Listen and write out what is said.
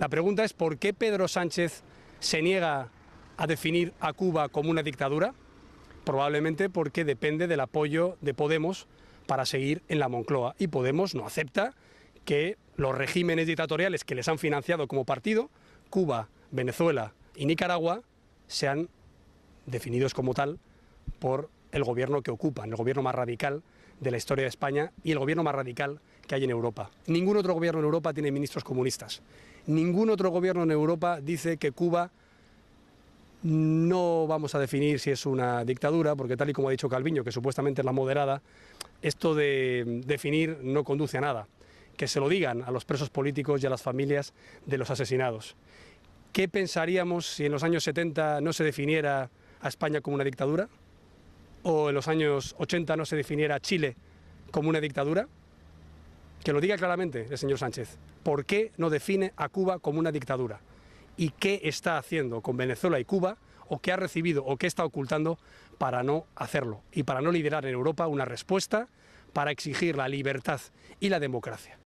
La pregunta es por qué Pedro Sánchez se niega a definir a Cuba como una dictadura. Probablemente porque depende del apoyo de Podemos para seguir en la Moncloa. Y Podemos no acepta que los regímenes dictatoriales que les han financiado como partido, Cuba, Venezuela y Nicaragua, sean definidos como tal por el gobierno que ocupan, el gobierno más radical de la historia de España y el gobierno más radical que hay en Europa. Ningún otro gobierno en Europa tiene ministros comunistas. Ningún otro gobierno en Europa dice que Cuba no vamos a definir si es una dictadura, porque tal y como ha dicho Calviño, que supuestamente es la moderada, esto de definir no conduce a nada. Que se lo digan a los presos políticos y a las familias de los asesinados. ¿Qué pensaríamos si en los años 70 no se definiera a España como una dictadura? o en los años 80 no se definiera Chile como una dictadura? Que lo diga claramente el señor Sánchez. ¿Por qué no define a Cuba como una dictadura? ¿Y qué está haciendo con Venezuela y Cuba? ¿O qué ha recibido o qué está ocultando para no hacerlo? Y para no liderar en Europa una respuesta para exigir la libertad y la democracia.